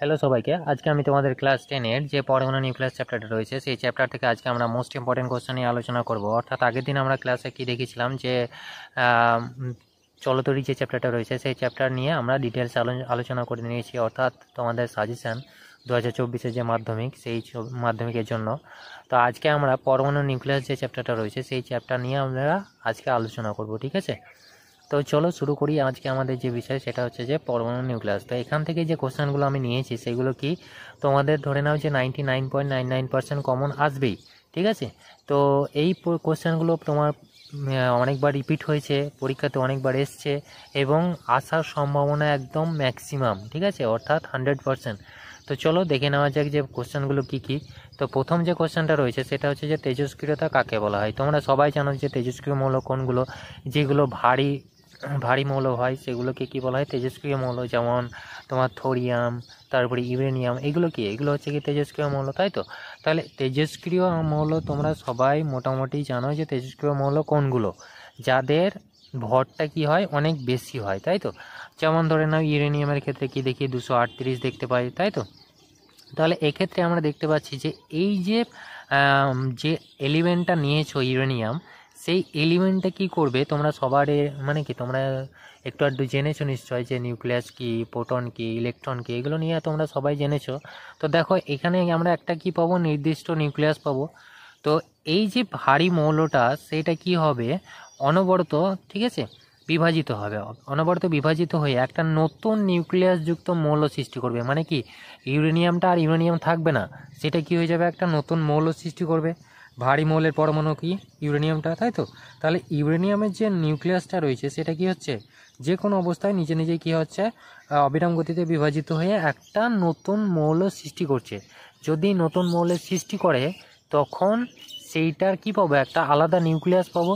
hello সবাইকে আজকে আমি তোমাদের ক্লাস টেনের যে পরগনা নিউক্লিয়াস চ্যাপ্টারটা রয়েছে সেই চ্যাপ্টার থেকে আজকে আমরা মোস্ট ইম্পর্টেন্ট কোশ্চেন নিয়ে আলোচনা করব অর্থাৎ আগের দিন আমরা ক্লাসে কি দেখেছিলাম যে চলতরি যে চ্যাপ্টারটা রয়েছে সেই চ্যাপ্টার নিয়ে আমরা ডিটেলস আলোচনা করে নিয়েছি অর্থাৎ তোমাদের সাজেশান দু হাজার চব্বিশে যে মাধ্যমিক সেই মাধ্যমিকের জন্য তো আজকে আমরা পরমাণু নিউক্লিয়াস যে চ্যাপ্টারটা রয়েছে সেই চ্যাপ্টার নিয়ে আমরা আজকে আলোচনা করব ঠিক আছে তো চলো শুরু করি আজকে আমাদের যে বিষয় সেটা হচ্ছে যে পরমাণু নিউক্লিয়াস তো এখান থেকে যে কোশ্চেনগুলো আমি নিয়েছি সেগুলো কি তোমাদের ধরে নাও যে ninety nine point nine nine percent common আসবেই ঠিক আছে তো এই কোশ্চেনগুলো তোমার অনেকবার রিপিট হয়েছে পরীক্ষাতে অনেকবার এসছে এবং আসার সম্ভাবনা একদম ম্যাক্সিমাম ঠিক আছে অর্থাৎ হান্ড্রেড পারসেন্ট তো চলো দেখে নেওয়া যাক যে কোশ্চেনগুলো কি কি তো প্রথম যে কোশ্চেনটা রয়েছে সেটা হচ্ছে যে তেজস্ক্রিয়তা কাকে বলা হয় তোমরা সবাই জানো যে তেজস্ক্রিয় মৌল কোনগুলো যেগুলো ভারী ভারী মৌল হয় সেগুলোকে কি বলা হয় তেজস্ক্রিয় মৌল যেমন তোমার থোরিয়াম তারপরে ইউরেনিয়াম এগুলো কি এগুলো হচ্ছে কি তেজস্ক্রিয় মৌল তাই তো তাহলে তেজস্ক্রিয় মৌল তোমরা সবাই মোটামুটি জানো যে তেজস্ক্রিয় মৌল কোনগুলো যাদের ভরটা কি হয় অনেক বেশি হয় তাই তো যেমন ধরে নাও ইউরেনিয়ামের ক্ষেত্রে কি দেখি দুশো দেখতে পাই তাই তো তাহলে এক্ষেত্রে আমরা দেখতে পাচ্ছি যে এই যে যে এলিমেন্টটা নিয়েছো ইউরেনিয়াম সেই এলিমেন্টটা কি করবে তোমরা সবার মানে কি তোমরা একটু আধটু জেনেছো নিশ্চয় যে নিউক্লিয়াস কি প্রোটন কি ইলেকট্রন কি এগুলো নিয়ে তোমরা সবাই জেনেছো তো দেখো এখানে আমরা একটা কি পাবো নির্দিষ্ট নিউক্লিয়াস পাবো তো এই যে ভারী মৌলটা সেটা কি হবে অনবরত ঠিক আছে বিভাজিত হবে অনবরত বিভাজিত হয়ে একটা নতুন নিউক্লিয়াসযুক্ত মৌল সৃষ্টি করবে মানে কি ইউরেনিয়ামটা আর ইউরেনিয়াম থাকবে না সেটা কি হয়ে যাবে একটা নতুন মৌল সৃষ্টি করবে ভারী মৌলের পরমাণু কি ইউরেনিয়ামটা তাই তো তাহলে ইউরেনিয়ামের যে নিউক্লিয়াসটা রয়েছে সেটা কি হচ্ছে যে কোনো অবস্থায় নিজে নিজে কি হচ্ছে অবিরাম গতিতে বিভাজিত হয়ে একটা নতুন মৌল সৃষ্টি করছে যদি নতুন মৌলের সৃষ্টি করে তখন সেইটার কি পাবো একটা আলাদা নিউক্লিয়াস পাবো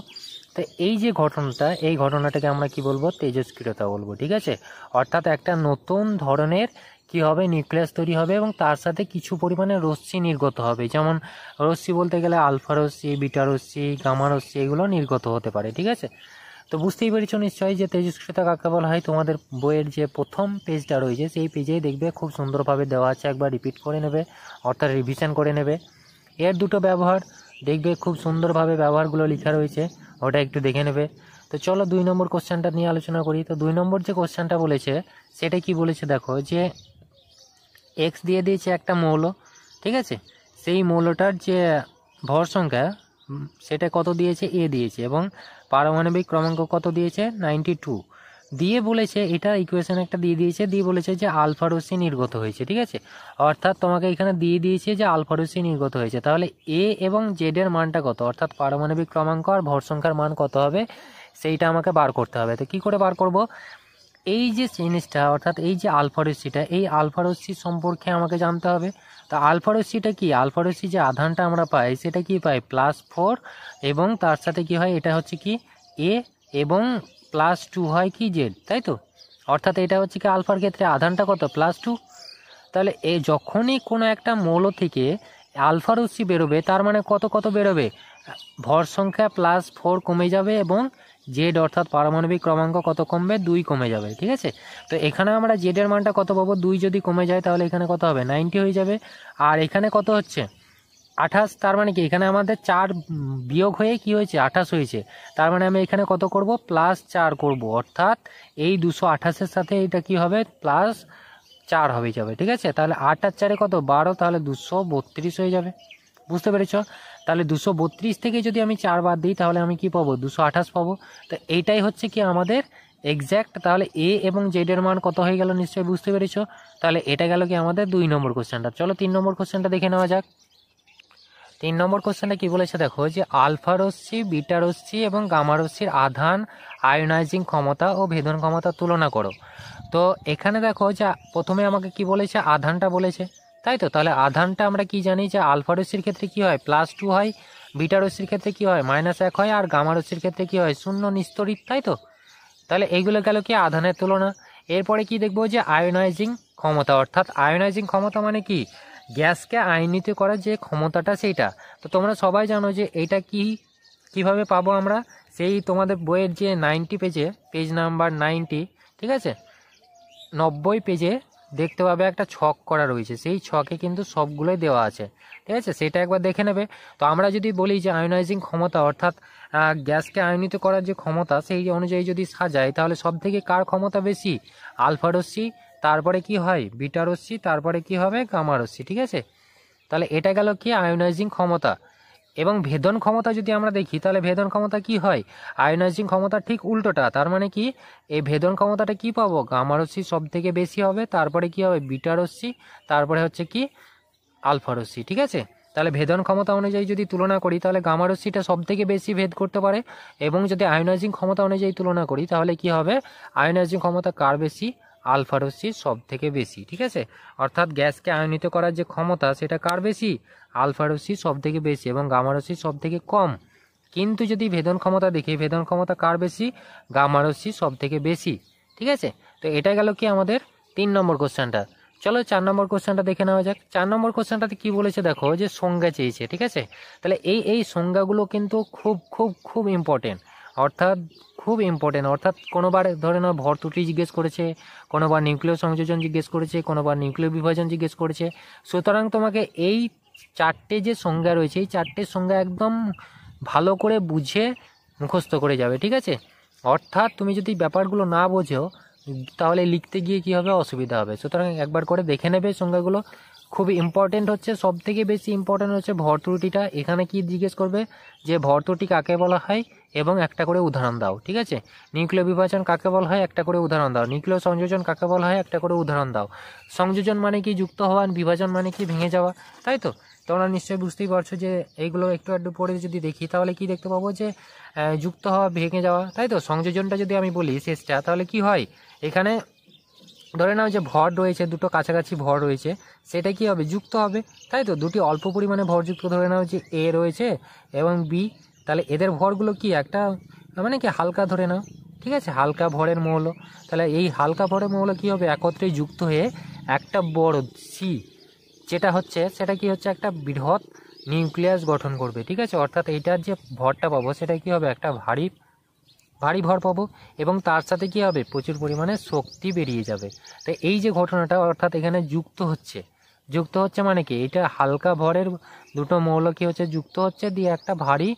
তো এই যে ঘটনাটা এই ঘটনাটাকে আমরা কি বলবো তেজস্ক্রিয়তা বলবো ঠিক আছে অর্থাৎ একটা নতুন ধরনের কি হবে নিউক্লিয়াস তৈরি হবে এবং তার সাথে কিছু পরিমাণে রশ্মি নির্গত হবে যেমন রশ্মি বলতে গেলে আলফা রশ্মি বিটা রশ্মি গামা রশ্মি এগুলো নির্গত হতে পারে ঠিক আছে তো বুঝতেই পেরেছ নিশ্চয়ই যে তেজস্ক্রিয়তা কাকে বলা হয় তোমাদের বইয়ের যে প্রথম পেজটা রয়েছে সেই পেজেই দেখবে খুব সুন্দরভাবে দেওয়া আছে একবার রিপিট করে নেবে অর্থাৎ রিভিশন করে নেবে এর দুটো ব্যবহার দেখবে খুব সুন্দরভাবে ব্যবহারগুলো লেখা রয়েছে ওটা একটু দেখে নেবে তো চলো দুই নম্বর কোশ্চেনটা নিয়ে আলোচনা করি তো দুই নম্বর যে কোশ্চেনটা বলেছে সেটা কি বলেছে দেখো যে এক্স দিয়ে দিয়েছে একটা মৌল ঠিক আছে সেই মৌলটার যে ভর সংখ্যা সেটা কত দিয়েছে এ দিয়েছে এবং পারমাণবিক ক্রমাঙ্ক কত দিয়েছে নাইনটি টু দিয়ে বলেছে এটা ইকুয়েশন একটা দিয়ে দিয়েছে দিয়ে বলেছে যে আলফা নির্গত হয়েছে ঠিক আছে অর্থাৎ তোমাকে এখানে দিয়ে দিয়েছে যে আলফা নির্গত হয়েছে তাহলে এ এবং জেডের মানটা কত অর্থাৎ পারমাণবিক ক্রমাঙ্ক আর ভর সংখ্যার মান কত হবে সেইটা আমাকে বার করতে হবে তো কি করে বার করব এই যে জিনিসটা অর্থাৎ এই যে আলফারসিটা এই আলফারসি সম্পর্কে আমাকে জানতে হবে তো আলফারসিটা কি আলফারসি যে আধানটা আমরা পাই সেটা কি পাই প্লাস ফোর এবং তার সাথে কি হয় এটা হচ্ছে কি এ এবং প্লাস টু হয় কি জেড তাই তো অর্থাৎ এটা হচ্ছে কি আলফার ক্ষেত্রে আধানটা কত প্লাস টু তাহলে এ যখনই কোনো একটা মৌল থেকে আলফা বেরোবে তার মানে কত কত বেরোবে ভর সংখ্যা প্লাস ফোর কমে যাবে এবং জেড অর্থাৎ পারমাণবিক ক্রমাঙ্ক কত কমবে দুই কমে যাবে ঠিক আছে তো এখানে আমরা জেডের মানটা কত পাবো দুই যদি কমে যায় তাহলে এখানে কত হবে নাইনটি হয়ে যাবে আর এখানে কত হচ্ছে আঠাশ তার মানে কি এখানে আমাদের চার বিয়োগ হয়ে কি হয়েছে আঠাশ হয়েছে তার মানে আমি এখানে কত করব প্লাস চার করব অর্থাৎ এই দুশো আঠাশের সাথে এটা কি হবে প্লাস চার হয়ে যাবে ঠিক আছে তাহলে আট আর চারে কত বারো তাহলে দুশো বত্রিশ হয়ে যাবে বুঝতে পেরেছ তাহলে দুশো বত্রিশ থেকে যদি আমি চার বাদ দিই তাহলে আমি কি পাবো দুশো আঠাশ পাবো তো এইটাই হচ্ছে কি আমাদের এক্স্যাক্ট তাহলে এ এবং জেডের মান কত হয়ে গেল নিশ্চয়ই বুঝতে পেরেছো তাহলে এটা গেল কি আমাদের দুই নম্বর কোশ্চেনটা চলো তিন নম্বর কোশ্চেনটা দেখে নেওয়া যাক তিন নম্বর কোশ্চেনটা কি বলেছে দেখো যে আলফা রশ্মি বিটা রশ্মি এবং গামা রশ্মির আধান আয়োনাইজিং ক্ষমতা ও ভেদন ক্ষমতা তুলনা করো তো এখানে দেখো যে প্রথমে আমাকে কি বলেছে আধানটা বলেছে তাই তো তাহলে আধানটা আমরা কি জানি যে আলফা রশ্মির ক্ষেত্রে কি হয় প্লাস টু হয় বিটা রশির ক্ষেত্রে কি হয় মাইনাস এক হয় আর গামা রশির ক্ষেত্রে কি হয় শূন্য নিস্তরিত তাই তো তাহলে এইগুলো গেল কি আধানের তুলনা এরপরে কি দেখবো যে আয়োনাইজিং ক্ষমতা অর্থাৎ আয়োনাইজিং ক্ষমতা মানে কি গ্যাসকে আয়নিত করার যে ক্ষমতাটা সেইটা তো তোমরা সবাই জানো যে এটা কি কিভাবে পাবো আমরা সেই তোমাদের বইয়ের যে নাইনটি পেজে পেজ নাম্বার নাইনটি ঠিক আছে নব্বই পেজে দেখতে পাবে একটা ছক করা রয়েছে সেই ছকে কিন্তু সবগুলোই দেওয়া আছে ঠিক আছে সেটা একবার দেখে নেবে তো আমরা যদি বলি যে আয়োনাইজিং ক্ষমতা অর্থাৎ গ্যাসকে আয়নিত করার যে ক্ষমতা সেই অনুযায়ী যদি সাজাই তাহলে সব থেকে কার ক্ষমতা বেশি আলফারসি তারপরে কি হয় বিটারসি তারপরে কি হবে গামারসি ঠিক আছে তাহলে এটা গেল কি আয়োনাইজিং ক্ষমতা এবং ভেদন ক্ষমতা যদি আমরা দেখি তাহলে ভেদন ক্ষমতা কি হয় আয়োনাইজিং ক্ষমতা ঠিক উল্টোটা তার মানে কি এই ভেদন ক্ষমতাটা কি পাবো গামারসি সব থেকে বেশি হবে তারপরে কি হবে বিটারসি তারপরে হচ্ছে কি আলফারসি ঠিক আছে তাহলে ভেদন ক্ষমতা অনুযায়ী যদি তুলনা করি তাহলে গামারসিটা সব থেকে বেশি ভেদ করতে পারে এবং যদি আয়োনাইজিং ক্ষমতা অনুযায়ী তুলনা করি তাহলে কি হবে আয়োনাইজিং ক্ষমতা কার বেশি আলফা রশ্মির সব থেকে বেশি ঠিক আছে অর্থাৎ গ্যাসকে আয়নিত করার যে ক্ষমতা সেটা কার বেশি আলফা রশ্মির সব থেকে বেশি এবং গামা সব থেকে কম কিন্তু যদি ভেদন ক্ষমতা দেখি ভেদন ক্ষমতা কার বেশি গামা সব থেকে বেশি ঠিক আছে তো এটা গেল কি আমাদের তিন নম্বর কোশ্চেনটা চলো চার নম্বর কোশ্চেনটা দেখে নেওয়া যাক চার নম্বর কোশ্চেনটাতে কি বলেছে দেখো যে সংজ্ঞা চেয়েছে ঠিক আছে তাহলে এই এই সংজ্ঞাগুলো কিন্তু খুব খুব খুব ইম্পর্টেন্ট অর্থাৎ খুব ইম্পর্টেন্ট অর্থাৎ কোনোবার ধরে নাও ভর ত্রুটি জিজ্ঞেস করেছে কোনোবার নিউক্লিয় সংযোজন জিজ্ঞেস করেছে কোনোবার নিউক্লিয় বিভাজন জিজ্ঞেস করেছে সুতরাং তোমাকে এই চারটে যে সংজ্ঞা রয়েছে এই চারটে সংজ্ঞা একদম ভালো করে বুঝে মুখস্থ করে যাবে ঠিক আছে অর্থাৎ তুমি যদি ব্যাপারগুলো না বোঝো তাহলে লিখতে গিয়ে কী হবে অসুবিধা হবে সুতরাং একবার করে দেখে নেবে সংজ্ঞাগুলো খুব ইম্পর্টেন্ট হচ্ছে সব থেকে বেশি ইম্পর্টেন্ট হচ্ছে ভর ত্রুটিটা এখানে কি জিজ্ঞেস করবে যে ভর ত্রুটি কাকে বলা হয় এবং একটা করে উদাহরণ দাও ঠিক আছে নিউক্লিয় বিভাজন কাকে বলা হয় একটা করে উদাহরণ দাও নিউক্লিয় সংযোজন কাকে বলা হয় একটা করে উদাহরণ দাও সংযোজন মানে কি যুক্ত হওয়া বিভাজন মানে কি ভেঙে যাওয়া তাই তো তোমরা নিশ্চয়ই বুঝতেই পারছো যে এইগুলো একটু একটু পরে যদি দেখি তাহলে কি দেখতে পাবো যে যুক্ত হওয়া ভেঙে যাওয়া তাই তো সংযোজনটা যদি আমি বলি শেষটা তাহলে কি হয় এখানে ধরে নাও যে ভর রয়েছে দুটো কাছাকাছি ভর রয়েছে সেটা কি হবে যুক্ত হবে তাই তো দুটি অল্প পরিমাণে ভরযুক্ত ধরে নাও যে এ রয়েছে এবং বি তাহলে এদের ভরগুলো কি একটা মানে কি হালকা ধরে নাও ঠিক আছে হালকা ভরের মৌল তাহলে এই হালকা ভরের মৌল কী হবে একত্রে যুক্ত হয়ে একটা বড় সি যেটা হচ্ছে সেটা কি হচ্ছে একটা বৃহৎ নিউক্লিয়াস গঠন করবে ঠিক আছে অর্থাৎ এইটার যে ভরটা পাবো সেটা কি হবে একটা ভারী ভারী ভর পাবো এবং তার সাথে কি হবে প্রচুর পরিমাণে শক্তি বেরিয়ে যাবে তো এই যে ঘটনাটা অর্থাৎ এখানে যুক্ত হচ্ছে যুক্ত হচ্ছে মানে কি এটা হালকা ভরের দুটো মৌল কি হচ্ছে যুক্ত হচ্ছে দিয়ে একটা ভারী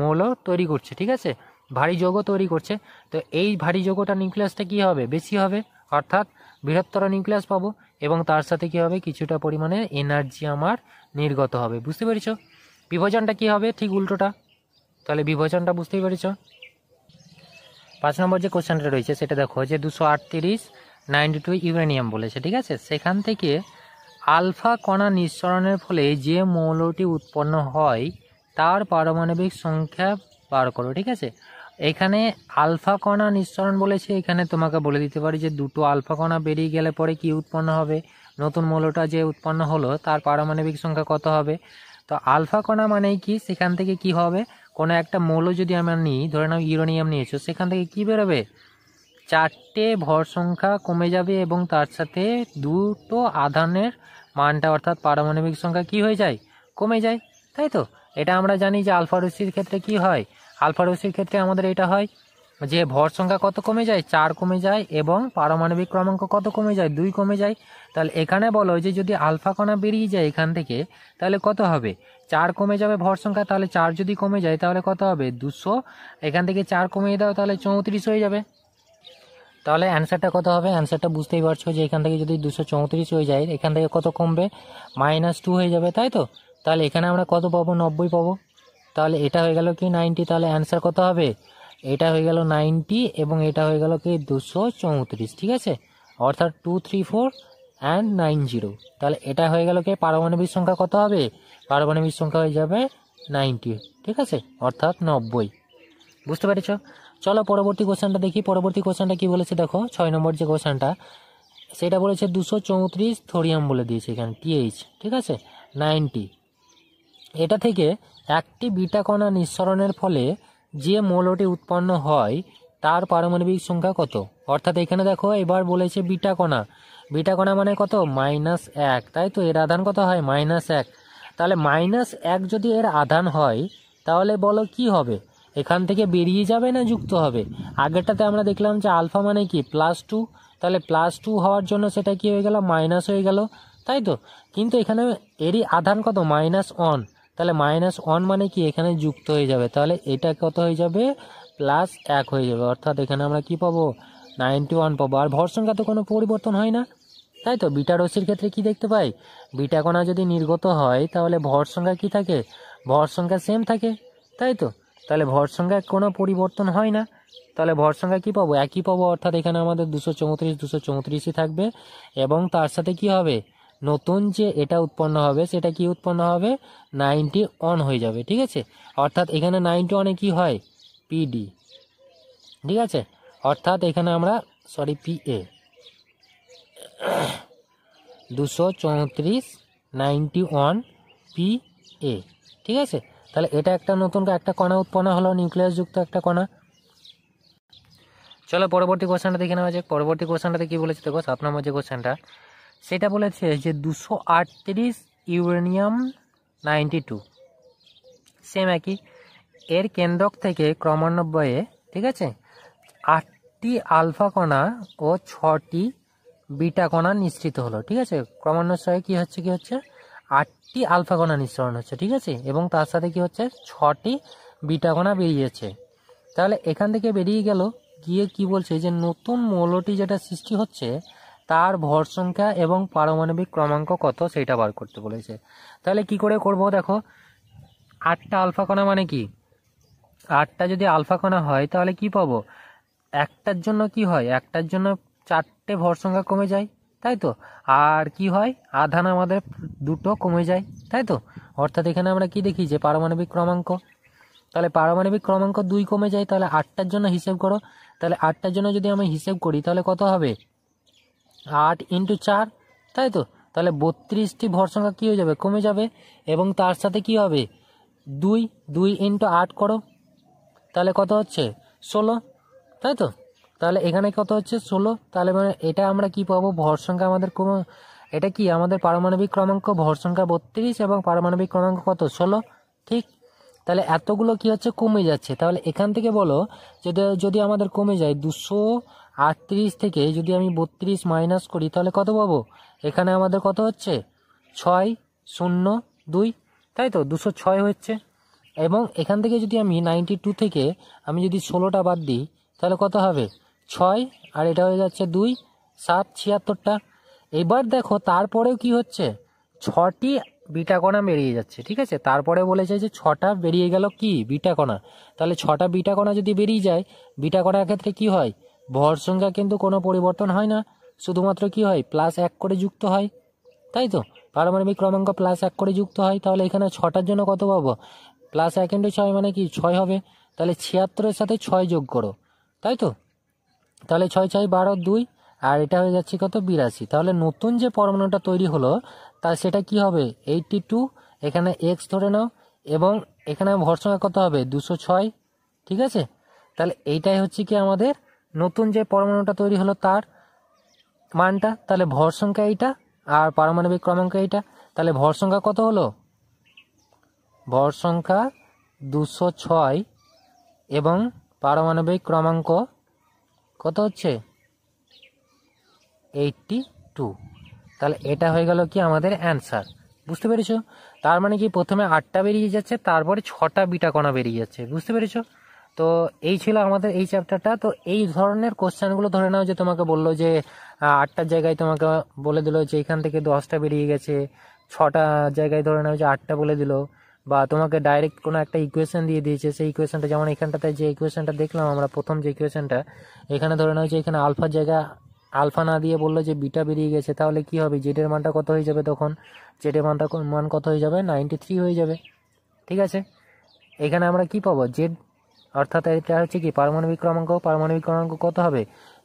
মৌল তৈরি করছে ঠিক আছে ভারী যৌগ তৈরি করছে তো এই ভারী যৌগটা নিউক্লিয়াসটা কী হবে বেশি হবে অর্থাৎ বৃহত্তর নিউক্লিয়াস পাবো এবং তার সাথে কী হবে কিছুটা পরিমাণে এনার্জি আমার নির্গত হবে বুঝতে পেরেছ বিভাজনটা কী হবে ঠিক উল্টোটা তাহলে বিভাজনটা বুঝতেই পেরেছ পাঁচ নম্বর যে কোশ্চেনটা রয়েছে সেটা দেখো যে দুশো আটত্রিশ নাইনটি টু ইউরেনিয়াম বলেছে ঠিক আছে সেখান থেকে আলফা কণা নিঃসরণের ফলে যে মৌলটি উৎপন্ন হয় তার পারমাণবিক সংখ্যা বার করো ঠিক আছে এখানে আলফা কণা নিঃসরণ বলেছে এখানে তোমাকে বলে দিতে পারি যে দুটো আলফা কণা বেরিয়ে গেলে পরে কি উৎপন্ন হবে নতুন মৌলটা যে উৎপন্ন হলো তার পারমাণবিক সংখ্যা কত হবে তো আলফা কণা মানেই কি সেখান থেকে কি হবে কোনো একটা মৌল যদি আমরা নিই ধরে নাও ইউরোনিয়াম নিয়েছো সেখান থেকে কি বেরোবে চারটে ভর সংখ্যা কমে যাবে এবং তার সাথে দুটো আধানের মানটা অর্থাৎ পারমাণবিক সংখ্যা কি হয়ে যায় কমে যায় তাই তো এটা আমরা জানি যে আলফা রশ্মির ক্ষেত্রে কি হয় আলফা রশ্মির ক্ষেত্রে আমাদের এটা হয় যে ভর সংখ্যা কত কমে যায় চার কমে যায় এবং পারমাণবিক ক্রমাঙ্ক কত কমে যায় দুই কমে যায় তাহলে এখানে বলো যে যদি আলফা কণা বেরিয়ে যায় এখান থেকে তাহলে কত হবে চার কমে যাবে ভর সংখ্যা তাহলে চার যদি কমে যায় তাহলে কত হবে দুশো এখান থেকে চার কমিয়ে দাও তাহলে চৌত্রিশ হয়ে যাবে তাহলে অ্যান্সারটা কত হবে অ্যান্সারটা বুঝতেই পারছো যে এখান থেকে যদি দুশো চৌত্রিশ হয়ে যায় এখান থেকে কত কমবে মাইনাস টু হয়ে যাবে তাই তো তাহলে এখানে আমরা কত পাবো নব্বই পাবো তাহলে এটা হয়ে গেল কি নাইনটি তাহলে অ্যান্সার কত হবে এটা হয়ে গেল নাইনটি এবং এটা হয়ে গেল কি দুশো চৌত্রিশ ঠিক আছে অর্থাৎ two three four and nine zero তাহলে এটা হয়ে গেল কি পারমাণবিক সংখ্যা কত হবে পারমাণবিক সংখ্যা হয়ে যাবে নাইনটি ঠিক আছে অর্থাৎ নব্বই বুঝতে পেরেছ চলো পরবর্তী কোশ্চেনটা দেখি পরবর্তী কোশ্চেনটা কি বলেছে দেখো ছয় নম্বর যে কোশ্চেনটা সেটা বলেছে দুশো চৌত্রিশ থোরিয়াম বলে দিয়েছে এখানে টিএইচ ঠিক আছে নাইনটি এটা থেকে একটি বিটাকণা নিঃসরণের ফলে যে মৌলটি উৎপন্ন হয় তার পারমাণবিক সংখ্যা কত অর্থাৎ এখানে দেখো এবার বলেছে বিটাকণা বিটাকণা মানে কত মাইনাস এক তাই তো এর আধান কত হয় মাইনাস এক তাহলে মাইনাস এক যদি এর আধান হয় তাহলে বলো কি হবে এখান থেকে বেরিয়ে যাবে না যুক্ত হবে আগেরটাতে আমরা দেখলাম যে আলফা মানে কি প্লাস টু তাহলে প্লাস টু হওয়ার জন্য সেটা কি হয়ে গেল মাইনাস হয়ে গেল তাই তো কিন্তু এখানে এরই আধান কত মাইনাস ওয়ান তাহলে মাইনাস ওয়ান মানে কি এখানে যুক্ত হয়ে যাবে তাহলে এটা কত হয়ে যাবে প্লাস এক হয়ে যাবে অর্থাৎ এখানে আমরা কি পাবো নাইনটি ওয়ান পাবো আর ভর সংখ্যা তো কোনো পরিবর্তন হয় না তাই তো বিটা রশির ক্ষেত্রে কি দেখতে পাই বিটা কণা যদি নির্গত হয় তাহলে ভর সংখ্যা কী থাকে ভর সংখ্যা সেম থাকে তাই তো তাহলে ভর সংখ্যা কোনো পরিবর্তন হয় না তাহলে ভর সংখ্যা কী পাবো একই পাবো অর্থাৎ এখানে আমাদের দুশো চৌত্রিশ দুশো চৌত্রিশই থাকবে এবং তার সাথে কি হবে নতুন যে এটা উৎপন্ন হবে সেটা কি উৎপন্ন হবে নাইনটি অন হয়ে যাবে ঠিক আছে অর্থাৎ এখানে নাইনটি অনে কি হয় পিডি ঠিক আছে অর্থাৎ এখানে আমরা সরি পিএ দুশো চৌত্রিশ নাইনটি ওয়ান পি এ ঠিক আছে তাহলে এটা একটা নতুন একটা কণা উৎপন্ন হলো নিউক্লিয়াসযুক্ত একটা কণা চলো পরবর্তী কোশ্চেনটা দেখে নেওয়া যাক পরবর্তী কোশ্চেনটাতে কী বলেছে দেখো সাত নম্বর যে কোশ্চেনটা সেটা বলেছে যে দুশো আটত্রিশ ইউরেনিয়াম নাইনটি টু সেম একই এর কেন্দ্রক থেকে ক্রমান্বয়ে ঠিক আছে আটটি আলফা কণা ও ছটি বিটা কণা নিঃসৃত হলো ঠিক আছে ক্রমান্বয়ে কি হচ্ছে কি হচ্ছে আটটি আলফা কণা নিঃসরণ হচ্ছে ঠিক আছে এবং তার সাথে কি হচ্ছে ছটি বিটা কণা বেরিয়েছে তাহলে এখান থেকে বেরিয়ে গেল গিয়ে কি বলছে যে নতুন মৌলটি যেটা সৃষ্টি হচ্ছে তার ভর সংখ্যা এবং পারমাণবিক ক্রমাঙ্ক কত সেটা বার করতে বলেছে তাহলে কি করে করব দেখো আটটা আলফা কণা মানে কি আটটা যদি আলফা কণা হয় তাহলে কি পাবো একটার জন্য কি হয় একটার জন্য চারটে ভর সংখ্যা কমে যায় তাই তো আর কি হয় আধান আমাদের দুটো কমে যায় তাই তো অর্থাৎ এখানে আমরা কি দেখি যে পারমাণবিক ক্রমাঙ্ক তাহলে পারমাণবিক ক্রমাঙ্ক দুই কমে যায় তাহলে আটটার জন্য হিসেব করো তাহলে আটটার জন্য যদি আমি হিসেব করি তাহলে কত হবে আট ইন্টু চার তাই তো তাহলে বত্রিশটি ভর সংখ্যা কী হয়ে যাবে কমে যাবে এবং তার সাথে কি হবে দুই দুই ইন্টু আট করো তাহলে কত হচ্ছে ষোলো তাই তো তাহলে এখানে কত হচ্ছে ষোলো তাহলে মানে এটা আমরা কি পাবো ভর সংখ্যা আমাদের কম এটা কি আমাদের পারমাণবিক ক্রমাঙ্ক ভর সংখ্যা বত্রিশ এবং পারমাণবিক ক্রমাঙ্ক কত ষোলো ঠিক তাহলে এতগুলো কি হচ্ছে কমে যাচ্ছে তাহলে এখান থেকে বলো যদি যদি আমাদের কমে যায় দুশো আটত্রিশ থেকে যদি আমি বত্রিশ মাইনাস করি তাহলে কত পাবো এখানে আমাদের কত হচ্ছে ছয় শূন্য দুই তাই তো দুশো ছয় হচ্ছে এবং এখান থেকে যদি আমি নাইনটি টু থেকে আমি যদি ষোলোটা বাদ দিই তাহলে কত হবে ছয় আর এটা হয়ে যাচ্ছে দুই সাত ছিয়াত্তরটা এবার দেখো তারপরেও কি হচ্ছে ছটি বিটাকণা বেরিয়ে যাচ্ছে ঠিক আছে তারপরে বলেছে যে ছটা বেরিয়ে গেল কি বিটাকণা তাহলে ছটা বিটাকণা যদি বেরিয়ে যায় বিটাকণার ক্ষেত্রে কি হয় ভর সংখ্যা কিন্তু কোনো পরিবর্তন হয় না শুধুমাত্র কি হয় প্লাস এক করে যুক্ত হয় তাই তো পারমাণবিক ক্রমাঙ্ক প্লাস এক করে যুক্ত হয় তাহলে এখানে ছটার জন্য কত পাবো প্লাস এক ইন্টু ছয় মানে কি ছয় হবে তাহলে ছিয়াত্তরের সাথে ছয় যোগ করো তাই তো তাহলে ছয় ছয় বারো দুই আর এটা হয়ে যাচ্ছে কত বিরাশি তাহলে নতুন যে পরমাণুটা তৈরি হলো তা সেটা কি হবে এইটটি টু এখানে এক্স ধরে নাও এবং এখানে ভর সংখ্যা কত হবে দুশো ছয় ঠিক আছে তাহলে এইটাই হচ্ছে কি আমাদের নতুন যে পরমাণুটা তৈরি হলো তার মানটা তাহলে ভর সংখ্যা এইটা আর পারমাণবিক ক্রমাঙ্ক এইটা তাহলে ভর সংখ্যা কত হলো ভর সংখ্যা দুশো ছয় এবং পারমাণবিক ক্রমাঙ্ক কত হচ্ছে এইটটি টু তাহলে এটা হয়ে গেল কি আমাদের অ্যান্সার বুঝতে পেরেছো তার মানে কি প্রথমে আটটা বেরিয়ে যাচ্ছে তারপরে ছটা বিটা কণা বেরিয়ে যাচ্ছে বুঝতে পেরেছ তো এই ছিল আমাদের এই চ্যাপ্টারটা তো এই ধরনের কোশ্চেনগুলো ধরে নাও যে তোমাকে বললো যে আটটার জায়গায় তোমাকে বলে দিল যে এখান থেকে দশটা বেরিয়ে গেছে ছটা জায়গায় ধরে নাও যে আটটা বলে দিল বা তোমাকে ডাইরেক্ট কোনো একটা ইকুয়েশন দিয়ে দিয়েছে সেই ইকুয়েশনটা যেমন এখানটাতে যে ইকুয়েশনটা দেখলাম আমরা প্রথম যে ইকুয়েশনটা এখানে ধরে নাও যে এখানে আলফার জায়গা আলফা না দিয়ে বললো যে বিটা বেরিয়ে গেছে তাহলে কি হবে জেডের মানটা কত হয়ে যাবে তখন জেডের মানটা মান কত হয়ে যাবে নাইনটি থ্রি হয়ে যাবে ঠিক আছে এখানে আমরা কি পাবো জেড অর্থাৎ এটা হচ্ছে কি পারমাণবিক ক্রমাঙ্ক পারমাণবিক ক্রমাঙ্ক কত হবে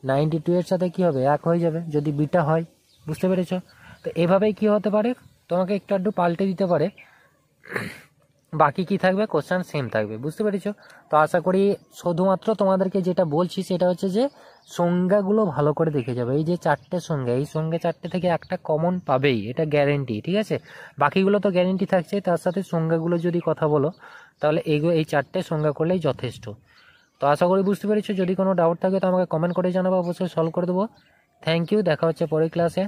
নাইনটি টু এর সাথে কী হবে এক হয়ে যাবে যদি বিটা হয় বুঝতে পেরেছ তো এভাবেই কী হতে পারে তোমাকে একটু আধটু পাল্টে দিতে পারে বাকি কি থাকবে কোশ্চেন সেম থাকবে বুঝতে পেরেছ তো আশা করি শুধুমাত্র তোমাদেরকে যেটা বলছি সেটা হচ্ছে যে সংজ্ঞাগুলো ভালো করে দেখে যাবে এই যে চারটে সংজ্ঞা এই সঙ্গে চারটে থেকে একটা কমন পাবেই এটা গ্যারেন্টি ঠিক আছে বাকিগুলো তো গ্যারেন্টি থাকছে তার সাথে সংজ্ঞাগুলো যদি কথা বলো তাহলে এইগুলো এই চারটে সংজ্ঞা করলেই যথেষ্ট তো আশা করি বুঝতে পেরেছো যদি কোনো ডাউট থাকে তো আমাকে কমেন্ট করে জানাবো অবশ্যই সলভ করে দেবো থ্যাংক ইউ দেখা হচ্ছে পরের ক্লাসে